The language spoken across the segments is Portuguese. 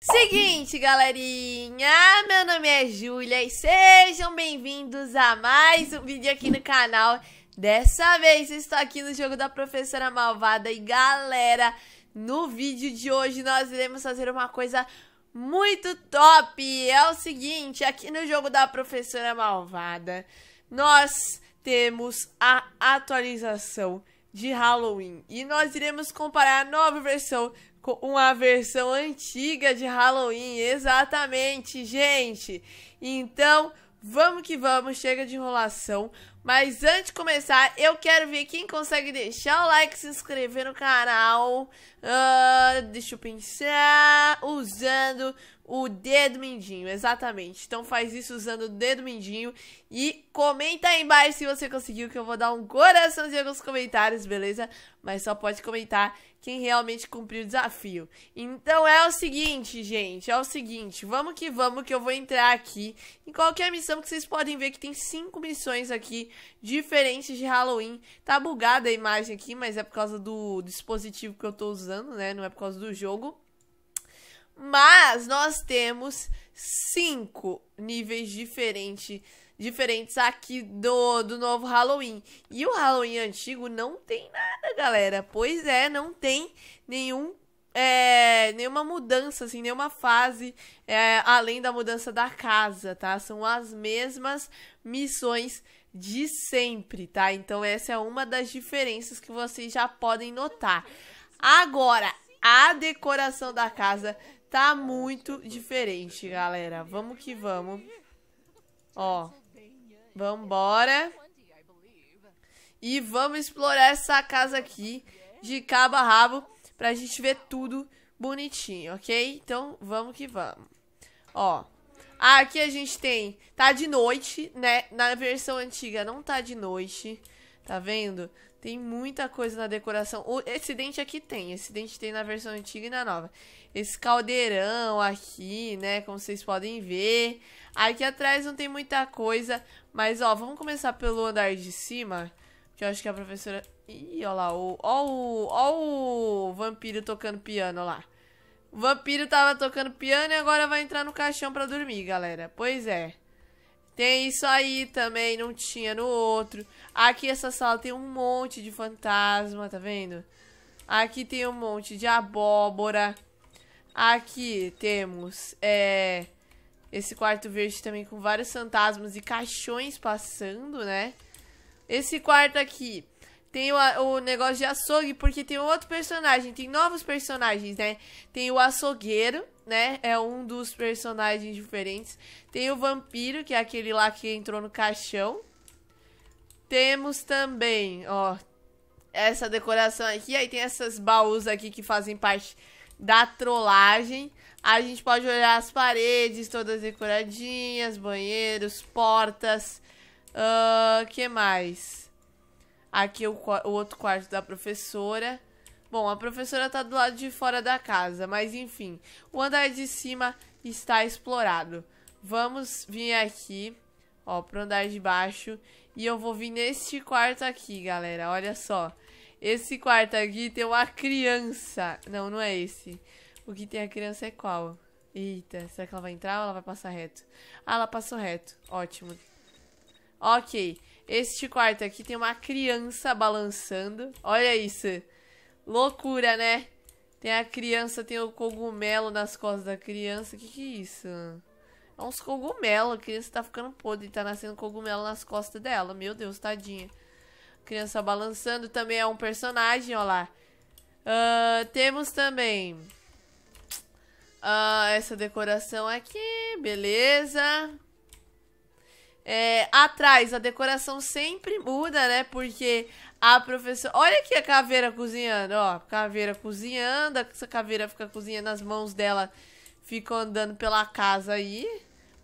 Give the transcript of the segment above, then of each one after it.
Seguinte, galerinha, meu nome é Júlia e sejam bem-vindos a mais um vídeo aqui no canal. Dessa vez estou aqui no jogo da Professora Malvada e galera, no vídeo de hoje nós iremos fazer uma coisa muito top. É o seguinte, aqui no jogo da Professora Malvada, nós temos a atualização de Halloween e nós iremos comparar a nova versão uma versão antiga de Halloween, exatamente, gente. Então, vamos que vamos, chega de enrolação. Mas antes de começar, eu quero ver quem consegue deixar o like, se inscrever no canal. Uh, deixa eu pensar. Usando o dedo mindinho, exatamente. Então faz isso usando o dedo mindinho. E comenta aí embaixo se você conseguiu, que eu vou dar um coraçãozinho nos comentários, beleza? Mas só pode comentar quem realmente cumpriu o desafio. Então é o seguinte, gente, é o seguinte, vamos que vamos que eu vou entrar aqui em qualquer missão que vocês podem ver que tem cinco missões aqui diferentes de Halloween. Tá bugada a imagem aqui, mas é por causa do dispositivo que eu tô usando, né? Não é por causa do jogo. Mas nós temos cinco níveis diferentes diferentes aqui do, do novo Halloween. E o Halloween antigo não tem nada, galera. Pois é, não tem nenhum. É, nenhuma mudança, assim, nenhuma fase é, além da mudança da casa, tá? São as mesmas missões de sempre, tá? Então essa é uma das diferenças que vocês já podem notar. Agora, a decoração da casa tá muito diferente, galera. Vamos que vamos. Ó. Vamos E vamos explorar essa casa aqui de cabo a rabo pra gente ver tudo bonitinho, ok? Então, vamos que vamos. Ó, aqui a gente tem... Tá de noite, né? Na versão antiga não tá de noite, tá vendo? Tem muita coisa na decoração. Esse dente aqui tem, esse dente tem na versão antiga e na nova. Esse caldeirão aqui, né, como vocês podem ver. Aqui atrás não tem muita coisa, mas, ó, vamos começar pelo andar de cima. Que eu acho que a professora... Ih, ó lá, ó, ó, ó o vampiro tocando piano, ó lá. O vampiro tava tocando piano e agora vai entrar no caixão pra dormir, galera. Pois é. Tem isso aí também, não tinha no outro. Aqui essa sala tem um monte de fantasma, tá vendo? Aqui tem um monte de abóbora. Aqui temos, é... Esse quarto verde também com vários fantasmas e caixões passando, né? Esse quarto aqui tem o, o, negócio de açougue, porque tem outro personagem, tem novos personagens, né? Tem o açougueiro, né? É um dos personagens diferentes. Tem o vampiro, que é aquele lá que entrou no caixão. Temos também, ó, essa decoração aqui. Aí tem essas baús aqui que fazem parte da trollagem. A gente pode olhar as paredes todas decoradinhas, banheiros, portas. Uh, que mais? Aqui é o, o outro quarto da professora. Bom, a professora tá do lado de fora da casa, mas enfim. O andar de cima está explorado. Vamos vir aqui, ó, pro andar de baixo. E eu vou vir neste quarto aqui, galera. Olha só. Esse quarto aqui tem uma criança. Não, não é esse. O que tem a criança é qual? Eita, será que ela vai entrar ou ela vai passar reto? Ah, ela passou reto. Ótimo. Ok. Este quarto aqui tem uma criança balançando. Olha isso. Loucura, né? Tem a criança, tem o cogumelo nas costas da criança. Que que é isso? É uns cogumelos. A criança tá ficando podre. Tá nascendo cogumelo nas costas dela. Meu Deus, tadinha. Criança balançando também é um personagem, ó lá. Uh, temos também ah, essa decoração aqui, beleza. É, atrás, a decoração sempre muda, né? Porque a professora... Olha aqui a caveira cozinhando, ó. Caveira cozinhando, essa caveira fica cozinhando, as mãos dela ficam andando pela casa aí.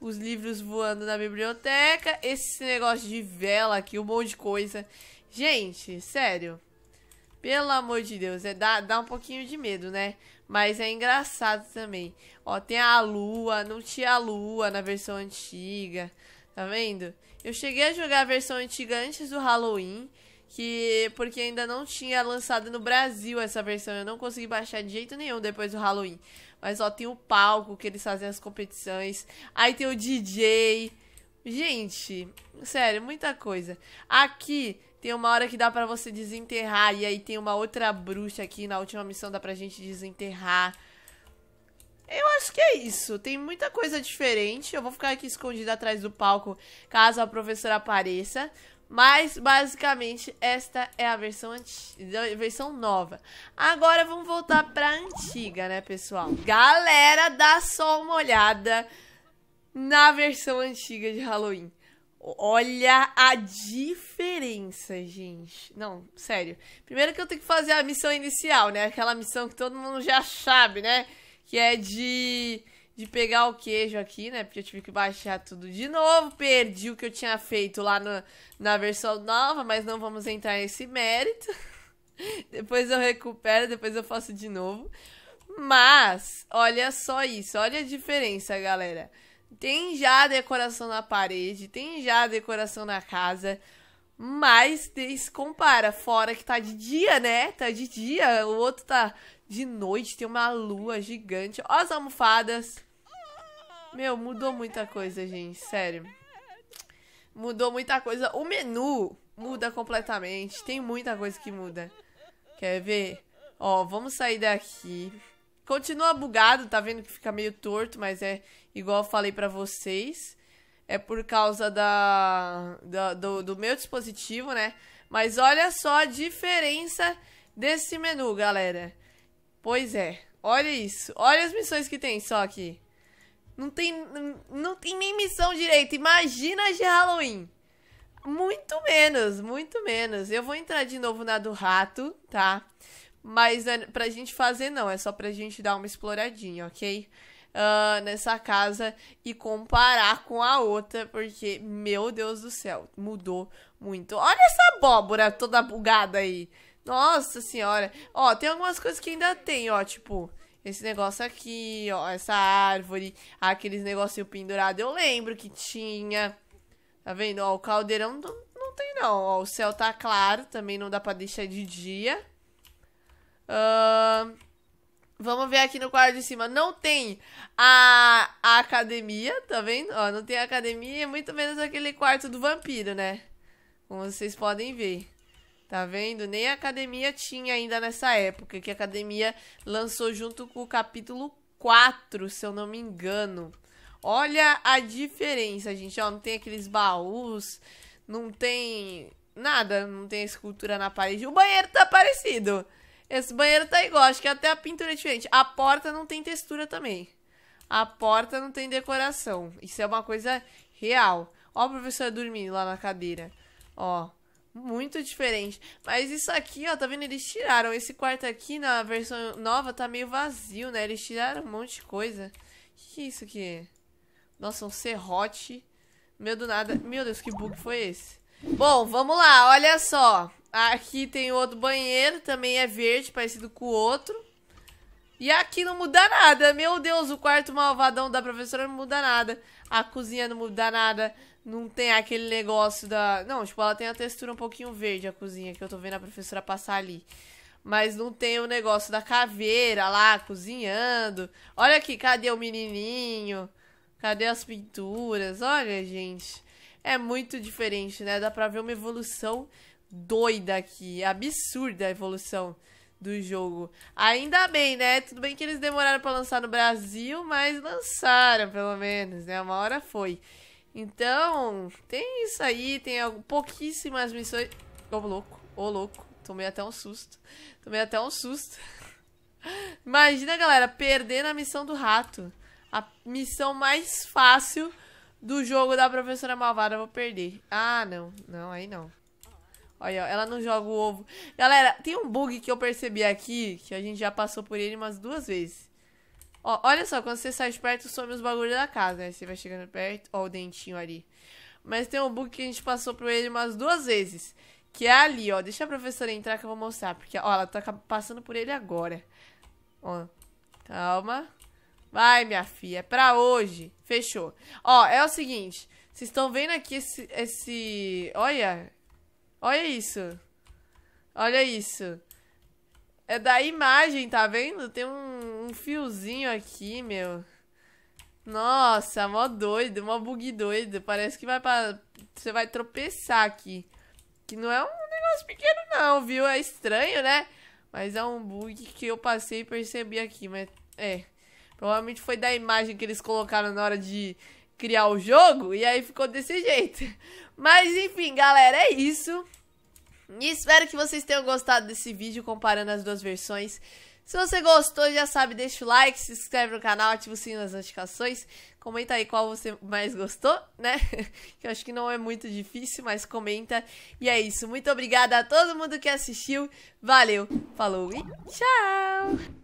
Os livros voando na biblioteca. Esse negócio de vela aqui, um monte de coisa. Gente, sério. Pelo amor de Deus, é, dá, dá um pouquinho de medo, né? Mas é engraçado também. Ó, tem a lua, não tinha a lua na versão antiga. Tá vendo? Eu cheguei a jogar a versão antiga antes do Halloween, que porque ainda não tinha lançado no Brasil essa versão, eu não consegui baixar de jeito nenhum depois do Halloween. Mas ó, tem o palco que eles fazem as competições. Aí tem o DJ. Gente, sério, muita coisa. Aqui tem uma hora que dá para você desenterrar. E aí tem uma outra bruxa aqui. Na última missão dá pra gente desenterrar. Eu acho que é isso. Tem muita coisa diferente. Eu vou ficar aqui escondida atrás do palco caso a professora apareça. Mas, basicamente, esta é a versão, versão nova. Agora vamos voltar pra antiga, né, pessoal? Galera, dá só uma olhada na versão antiga de Halloween. Olha a diferença, gente. Não, sério. Primeiro que eu tenho que fazer a missão inicial, né? Aquela missão que todo mundo já sabe, né? Que é de, de pegar o queijo aqui, né? Porque eu tive que baixar tudo de novo. Perdi o que eu tinha feito lá no, na versão nova, mas não vamos entrar nesse mérito. depois eu recupero, depois eu faço de novo. Mas, olha só isso. Olha a diferença, galera. Galera. Tem já decoração na parede, tem já decoração na casa. Mas se compara, fora que tá de dia, né? Tá de dia, o outro tá de noite, tem uma lua gigante. Ó as almofadas. Meu, mudou muita coisa, gente, sério. Mudou muita coisa. O menu muda completamente, tem muita coisa que muda. Quer ver? Ó, vamos sair daqui. Continua bugado, tá vendo que fica meio torto, mas é igual eu falei pra vocês. É por causa da, da do, do meu dispositivo, né? Mas olha só a diferença desse menu, galera. Pois é, olha isso. Olha as missões que tem só aqui. Não tem, não tem nem missão direito. Imagina de Halloween. Muito menos, muito menos. Eu vou entrar de novo na do rato, tá? Mas é, pra gente fazer, não. É só pra gente dar uma exploradinha, ok? Uh, nessa casa e comparar com a outra, porque, meu Deus do céu, mudou muito. Olha essa abóbora toda bugada aí. Nossa senhora. Ó, tem algumas coisas que ainda tem, ó, tipo... Esse negócio aqui, ó, essa árvore, aqueles negocinho pendurado, eu lembro que tinha. Tá vendo? Ó, o caldeirão não, não tem não, ó, o céu tá claro, também não dá pra deixar de dia. Uh, vamos ver aqui no quarto de cima. Não tem a, a academia, tá vendo? Ó, não tem a academia e muito menos aquele quarto do vampiro, né? Como vocês podem ver. Tá vendo? Nem a academia tinha ainda nessa época, que a academia lançou junto com o capítulo 4, se eu não me engano. Olha a diferença, gente. Ó, não tem aqueles baús, não tem nada, não tem escultura na parede. O banheiro tá parecido. Esse banheiro tá igual, acho que até a pintura é diferente. A porta não tem textura também. A porta não tem decoração. Isso é uma coisa real. Ó, o professor dormindo lá na cadeira. Ó, muito diferente. Mas isso aqui, ó, tá vendo? Eles tiraram. Esse quarto aqui, na versão nova, tá meio vazio, né? Eles tiraram um monte de coisa. O que, é isso aqui Nossa, um serrote. Meu, do nada... Meu Deus, que bug foi esse? Bom, vamos lá, olha só. Aqui tem outro banheiro, também é verde, parecido com o outro. E aqui não muda nada. Meu Deus, o quarto malvadão da professora não muda nada. A cozinha não muda nada. Não tem aquele negócio da... Não, tipo, ela tem a textura um pouquinho verde, a cozinha, que eu tô vendo a professora passar ali. Mas não tem o negócio da caveira lá, cozinhando. Olha aqui, cadê o menininho? Cadê as pinturas? Olha, gente. É muito diferente, né? Dá pra ver uma evolução doida aqui. Absurda a evolução do jogo. Ainda bem, né? Tudo bem que eles demoraram para lançar no Brasil, mas lançaram pelo menos, né? Uma hora foi. Então, tem isso aí, tem pouquíssimas missões. Ô oh, louco, ô oh, louco. Tomei até um susto. Tomei até um susto. Imagina, galera, perder na missão do rato. A missão mais fácil do jogo da professora malvada, eu vou perder. Ah, não. Não, aí não. Olha, ela não joga o ovo. Galera, tem um bug que eu percebi aqui, que a gente já passou por ele umas duas vezes. Ó, olha só, quando você sai de perto, some os bagulhos da casa, né? Você vai chegando perto, ó o dentinho ali. Mas tem um bug que a gente passou por ele umas duas vezes, que é ali, ó. Deixa a professora entrar que eu vou mostrar, porque, ó, ela tá passando por ele agora. Ó, calma. Vai, minha filha, é pra hoje. Fechou. Ó, é o seguinte, vocês estão vendo aqui esse... esse... Olha, Olha isso. Olha isso. É da imagem, tá vendo? Tem um, um fiozinho aqui, meu. Nossa, mó doido, mó bug doido. Parece que vai pra... você vai tropeçar aqui. Que não é um negócio pequeno não, viu? É estranho, né? Mas é um bug que eu passei e percebi aqui, mas... É, provavelmente foi da imagem que eles colocaram na hora de criar o jogo e aí ficou desse jeito. Mas enfim, galera, é isso. E espero que vocês tenham gostado desse vídeo comparando as duas versões. Se você gostou, já sabe, deixa o like, se inscreve no canal, ativa o sininho das notificações. Comenta aí qual você mais gostou, né? que eu acho que não é muito difícil, mas comenta. E é isso. Muito obrigada a todo mundo que assistiu. Valeu, falou e tchau!